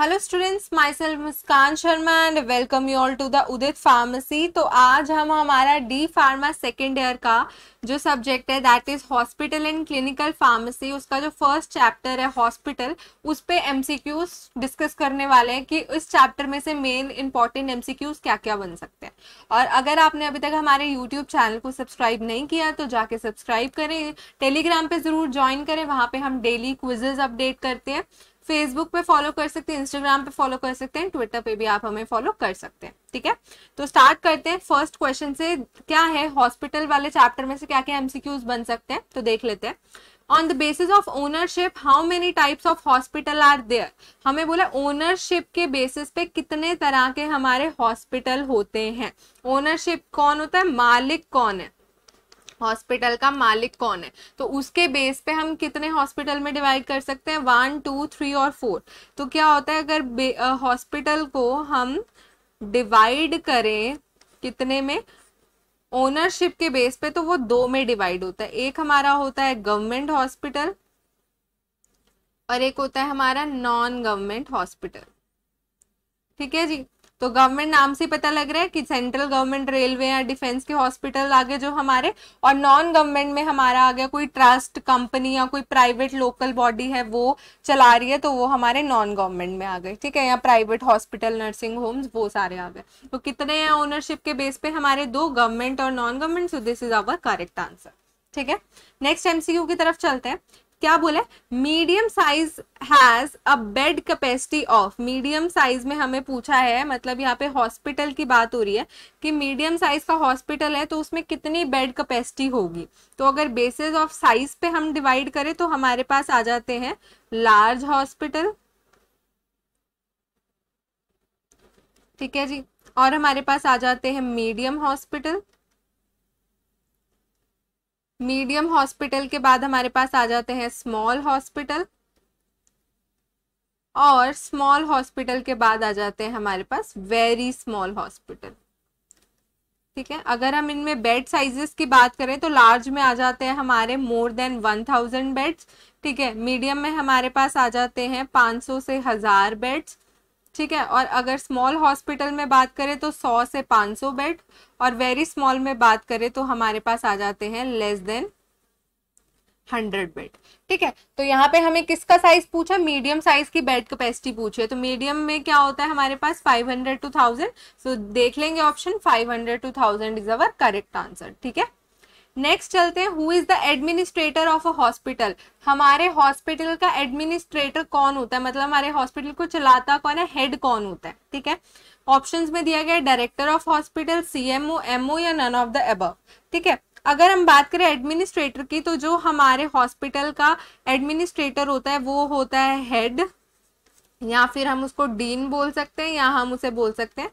hello students myself Muskan Sharma and welcome you all to the Udit pharmacy तो आज हम हमारा डी फार्मा सेकेंड ईयर का जो सब्जेक्ट है that is hospital and clinical pharmacy उसका जो फर्स्ट चैप्टर है हॉस्पिटल उस पर एम डिस्कस करने वाले हैं कि इस चैप्टर में से मेन इंपॉर्टेंट एम क्या क्या बन सकते हैं और अगर आपने अभी तक हमारे यूट्यूब चैनल को सब्सक्राइब नहीं किया तो जाके सब्सक्राइब करें टेलीग्राम पर ज़रूर ज्वाइन करें वहाँ पर हम डेली क्विजेज अपडेट करते हैं फेसबुक पे फॉलो कर सकते हैं इंस्टाग्राम पे फॉलो कर सकते हैं ट्विटर पे भी आप हमें फॉलो कर सकते हैं ठीक है तो स्टार्ट करते हैं फर्स्ट क्वेश्चन से क्या है हॉस्पिटल वाले चैप्टर में से क्या क्या एमसीक्यूज बन सकते हैं तो देख लेते हैं on the basis of ownership how many types of hospital are there हमें बोला ओनरशिप के बेसिस पे कितने तरह के हमारे हॉस्पिटल होते हैं ओनरशिप कौन होता है मालिक कौन है हॉस्पिटल का मालिक कौन है तो उसके बेस पे हम कितने हॉस्पिटल में डिवाइड कर सकते हैं वन टू थ्री और फोर तो क्या होता है अगर हॉस्पिटल को हम डिवाइड करें कितने में ओनरशिप के बेस पे तो वो दो में डिवाइड होता है एक हमारा होता है गवर्नमेंट हॉस्पिटल और एक होता है हमारा नॉन गवर्नमेंट हॉस्पिटल ठीक है जी तो गवर्नमेंट नाम से पता लग रहा है कि सेंट्रल गवर्नमेंट रेलवे या डिफेंस के हॉस्पिटल आ गए जो हमारे और नॉन गवर्नमेंट में हमारा आ गया कोई ट्रस्ट कंपनी या कोई प्राइवेट लोकल बॉडी है वो चला रही है तो वो हमारे नॉन गवर्नमेंट में आ गए ठीक है या प्राइवेट हॉस्पिटल नर्सिंग होम्स वो सारे आ गए तो कितने हैं ओनरशिप के बेस पे हमारे दो गवर्नमेंट और non government so this is our correct answer ठीक है नेक्स्ट एमसीयू की तरफ चलते हैं क्या बोला medium size has a bed capacity of medium size में हमें पूछा है मतलब यहाँ पे हॉस्पिटल की बात हो रही है कि मीडियम साइज का हॉस्पिटल है तो उसमें कितनी बेड कैपेसिटी होगी तो अगर बेसिस ऑफ साइज पे हम डिवाइड करें तो हमारे पास आ जाते हैं लार्ज हॉस्पिटल ठीक है जी और हमारे पास आ जाते हैं मीडियम हॉस्पिटल मीडियम हॉस्पिटल के बाद हमारे पास आ जाते हैं स्मॉल हॉस्पिटल और स्मॉल हॉस्पिटल के बाद आ जाते हैं हमारे पास वेरी स्मॉल हॉस्पिटल ठीक है अगर हम इनमें बेड साइजेस की बात करें तो लार्ज में आ जाते हैं हमारे more than one thousand beds ठीक है मीडियम में हमारे पास आ जाते हैं पाँच सौ से हज़ार बेड्स ठीक है और अगर स्मॉल हॉस्पिटल में बात करें तो 100 से 500 बेड और वेरी स्मॉल में बात करें तो हमारे पास आ जाते हैं लेस देन 100 बेड ठीक है तो यहाँ पे हमें किसका साइज पूछा मीडियम साइज की बेड कैपेसिटी पूछे तो मीडियम में क्या होता है हमारे पास 500 टू 1000 सो देख लेंगे option 500 to 1000 is our correct answer ठीक है नेक्स्ट चलते हैं who is the administrator of a hospital हमारे हॉस्पिटल का एडमिनिस्ट्रेटर कौन होता है मतलब हमारे हॉस्पिटल को चलाता कौन है हेड कौन होता है ठीक है ऑप्शन में दिया गया director of hospital CMO MO या नन ऑफ द एब ठीक है अगर हम बात करें एडमिनिस्ट्रेटर की तो जो हमारे हॉस्पिटल का एडमिनिस्ट्रेटर होता है वो होता है हेड या फिर हम उसको डीन बोल सकते हैं या हम उसे बोल सकते हैं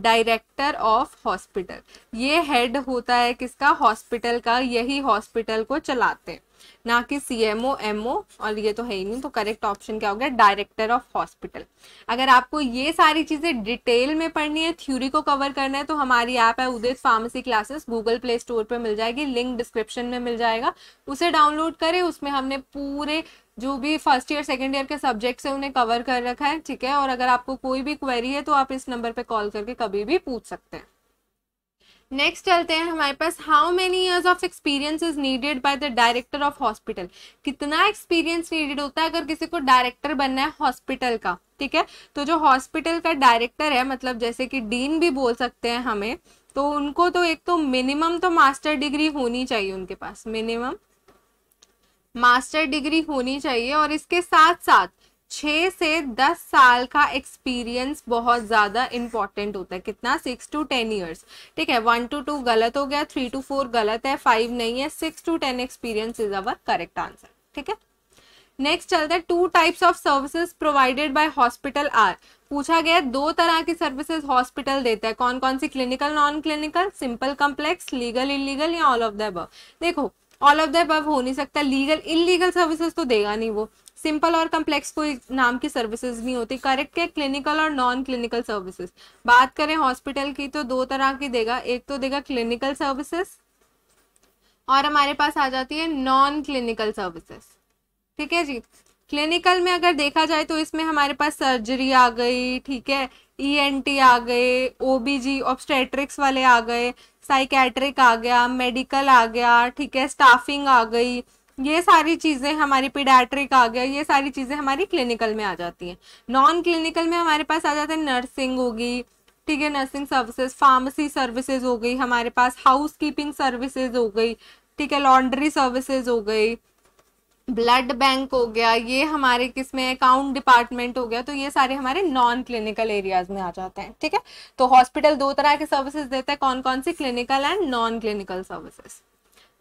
डायरेक्टर ऑफ हॉस्पिटल ये हेड होता है किसका हॉस्पिटल का यही हॉस्पिटल को चलाते हैं ना कि सीएमओ एमओ और ये तो है ही नहीं तो करेक्ट ऑप्शन क्या हो गया डायरेक्टर ऑफ हॉस्पिटल अगर आपको ये सारी चीज़ें डिटेल में पढ़नी है थ्योरी को कवर करना है तो हमारी ऐप है Udit pharmacy classes Google Play Store पर मिल जाएगी लिंक डिस्क्रिप्शन में मिल जाएगा उसे डाउनलोड करें उसमें हमने पूरे जो भी फर्स्ट ईयर सेकेंड ईयर के सब्जेक्ट्स है उन्हें कवर कर रखा है ठीक है और अगर आपको कोई भी क्वेरी है तो आप इस नंबर पर कॉल करके कभी भी पूछ सकते हैं नेक्स्ट चलते हैं हमारे पास how many years of experience is needed by the director of hospital कितना एक्सपीरियंस नीडेड होता है अगर किसी को डायरेक्टर बनना है हॉस्पिटल का ठीक है तो जो हॉस्पिटल का डायरेक्टर है मतलब जैसे कि डीन भी बोल सकते हैं हमें तो उनको तो एक तो मिनिमम तो मास्टर डिग्री होनी चाहिए उनके पास मिनिमम मास्टर डिग्री होनी चाहिए और इसके साथ साथ छः से दस साल का एक्सपीरियंस बहुत ज़्यादा इंपॉर्टेंट होता है कितना सिक्स टू टेन ईयर्स ठीक है वन टू टू गलत हो गया थ्री टू फोर गलत है फाइव नहीं है six to ten experience is our correct answer ठीक है नेक्स्ट चलता है two types of services provided by hospital are पूछा गया दो तरह की सर्विसेज हॉस्पिटल देता है कौन कौन सी clinical non clinical simple complex legal illegal या ऑल ऑफ द देखो ऑल ऑफ द नहीं सकता लीगल इलीगल सर्विसेज तो देगा नहीं वो सिंपल और कम्प्लेक्स कोई नाम की सर्विसेज नहीं होती करेक्ट है क्लिनिकल और नॉन क्लिनिकल सर्विसेज बात करें हॉस्पिटल की तो दो तरह की देगा एक तो देगा क्लिनिकल सर्विसेज और हमारे पास आ जाती है नॉन क्लिनिकल सर्विसेज ठीक है जी क्लिनिकल में अगर देखा जाए तो इसमें हमारे पास सर्जरी आ गई ठीक है ईएनटी e आ गए ओबीजी ऑब्स्टेट्रिक्स वाले आ गए साइकेट्रिक आ गया मेडिकल आ गया ठीक है स्टाफिंग आ गई ये सारी चीज़ें हमारी पीडाट्रिक आ गया ये सारी चीज़ें हमारी क्लिनिकल में आ जाती हैं नॉन क्लिनिकल में हमारे पास आ जाते हैं नर्सिंग होगी ठीक है नर्सिंग सर्विसेज फार्मेसी सर्विसेज हो गई हमारे पास हाउस कीपिंग सर्विसेज हो गई ठीक है लॉन्ड्री सर्विसेज हो गई ब्लड बैंक हो गया ये हमारे किस में अकाउंट डिपार्टमेंट हो गया तो ये सारे हमारे नॉन क्लिनिकल एरियाज में आ जाते हैं ठीक है तो हॉस्पिटल दो तरह के सर्विसेज देता है कौन कौन सी clinical and non clinical services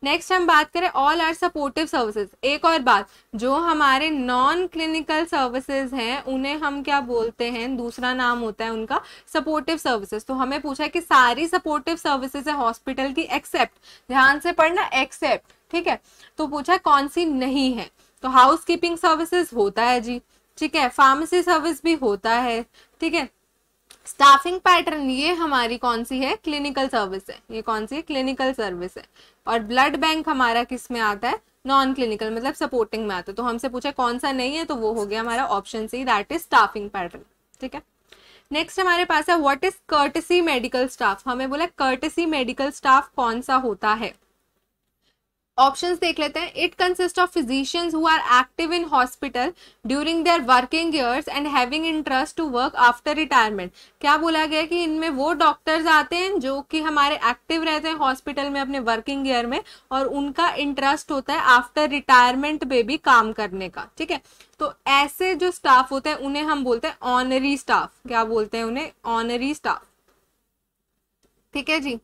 next हम बात करें ऑल आर सपोर्टिव सर्विसेज एक और बात जो हमारे नॉन क्लिनिकल सर्विसेज हैं उन्हें हम क्या बोलते हैं दूसरा नाम होता है उनका सपोर्टिव सर्विसेज तो हमें पूछा है कि सारी सपोर्टिव सर्विसेज है हॉस्पिटल की एक्सेप्ट ध्यान से पढ़ना एक्सेप्ट ठीक है तो पूछा है कौन सी नहीं है तो हाउस कीपिंग सर्विसेज होता है जी ठीक है फार्मेसी सर्विस भी होता है ठीक है स्टाफिंग पैटर्न ये हमारी कौन सी है क्लिनिकल सर्विस है ये कौन सी है क्लिनिकल सर्विस है और ब्लड बैंक हमारा किस में आता है नॉन क्लिनिकल मतलब सपोर्टिंग में आता है तो हमसे पूछा कौन सा नहीं है तो वो हो गया हमारा option C that is staffing pattern ठीक है नेक्स्ट हमारे पास है what is courtesy medical staff हमें बोला कर्टसी मेडिकल स्टाफ कौन सा होता है ऑप्शंस देख लेते हैं it consist of physicians who are active in hospital during their working years and having interest to work after retirement क्या बोला गया कि इनमें वो डॉक्टर्स आते हैं जो कि हमारे एक्टिव रहते हैं हॉस्पिटल में अपने वर्किंग ईयर में और उनका इंटरेस्ट होता है आफ्टर रिटायरमेंट पे भी काम करने का ठीक है तो ऐसे जो स्टाफ होते हैं उन्हें हम बोलते हैं ऑनरी स्टाफ क्या बोलते हैं उन्हें ऑनरी स्टाफ ठीक है जी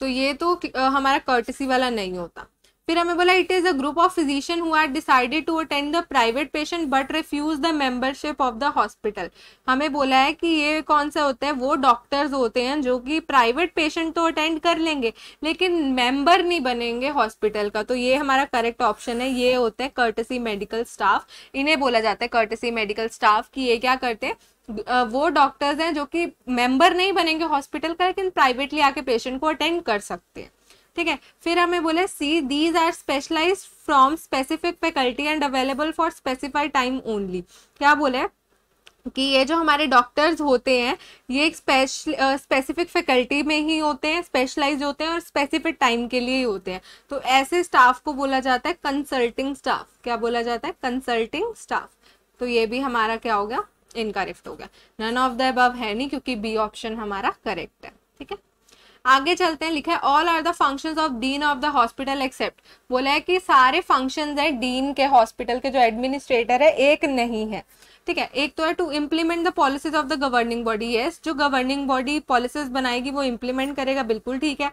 तो ये तो हमारा कर्टसी वाला नहीं होता फिर हमें बोला it is a group of physician who are decided to attend the private patient but refuse the membership of the hospital हमें बोला है कि ये कौन सा होता है वो डॉक्टर्स होते हैं जो कि प्राइवेट पेशेंट तो अटेंड कर लेंगे लेकिन मेंबर नहीं बनेंगे हॉस्पिटल का तो ये हमारा करेक्ट ऑप्शन है ये होता है कर्टसी मेडिकल स्टाफ इन्हें बोला जाता है कर्टसी मेडिकल स्टाफ कि ये क्या करते हैं वो डॉक्टर्स हैं जो कि मेंबर नहीं बनेंगे हॉस्पिटल का लेकिन प्राइवेटली आके पेशेंट को अटेंड कर सकते हैं ठीक है फिर हमें बोले C these are specialise from specific faculty and available for specified time only क्या बोले कि ये जो हमारे डॉक्टर्स होते हैं ये एक स्पेशल स्पेसिफिक फैकल्टी में ही होते हैं स्पेशलाइज होते हैं और स्पेसिफिक टाइम के लिए ही होते हैं तो ऐसे स्टाफ को बोला जाता है कंसल्टिंग स्टाफ क्या बोला जाता है कंसल्टिंग स्टाफ तो ये भी हमारा क्या हो गया इनकरेक्ट हो गया नन ऑफ द अब है नहीं क्योंकि बी ऑप्शन हमारा करेक्ट है ठीक है आगे चलते हैं लिखा है all are the functions of dean of the hospital except बोला है कि सारे फंक्शंस है डीन के हॉस्पिटल के जो एडमिनिस्ट्रेटर है एक नहीं है ठीक है एक तो है to implement the policies of the governing body yes जो गवर्निंग बॉडी पॉलिसीज बनाएगी वो इम्प्लीमेंट करेगा बिल्कुल ठीक है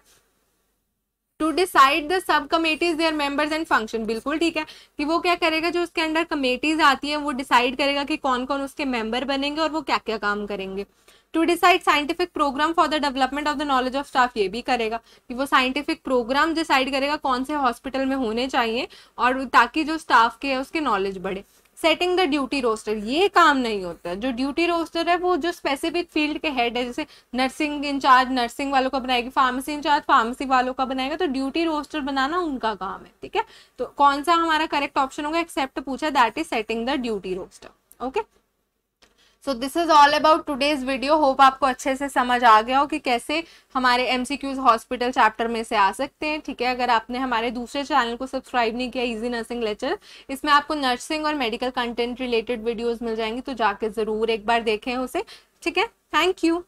to decide the sub committees their members and function बिल्कुल ठीक है कि वो क्या करेगा जो उसके अंडर कमेटीज आती हैं वो डिसाइड करेगा कि कौन कौन उसके मेंबर बनेंगे और वो क्या क्या काम करेंगे to decide scientific programme for the development of the knowledge of staff ये भी करेगा कि वो साइंटिफिक प्रोग्राम डिसाइड करेगा कौन से हॉस्पिटल में होने चाहिए और ताकि जो स्टाफ के है उसके नॉलेज बढ़े सेटिंग द ड्यूटी रोस्टर ये काम नहीं होता जो ड्यूटी रोस्टर है वो जो स्पेसिफिक फील्ड के हेड है जैसे नर्सिंग इंचार्ज नर्सिंग वालों का बनाएगी फार्मेसी इंचार्ज फार्मेसी वालों का बनाएगा तो ड्यूटी रोस्टर बनाना उनका काम है ठीक है तो कौन सा हमारा करेक्ट ऑप्शन होगा एक्सेप्ट पूछा that is setting the duty roster okay so this is all about today's video hope आपको अच्छे से समझ आ गया हो कि कैसे हमारे क्यूज हॉस्पिटल चैप्टर में से आ सकते हैं ठीक है अगर आपने हमारे दूसरे चैनल को सब्सक्राइब नहीं किया इजी नर्सिंग लेक्चर इसमें आपको नर्सिंग और मेडिकल कंटेंट रिलेटेड वीडियोज मिल जाएंगी तो जाके जरूर एक बार देखें उसे ठीक है थैंक यू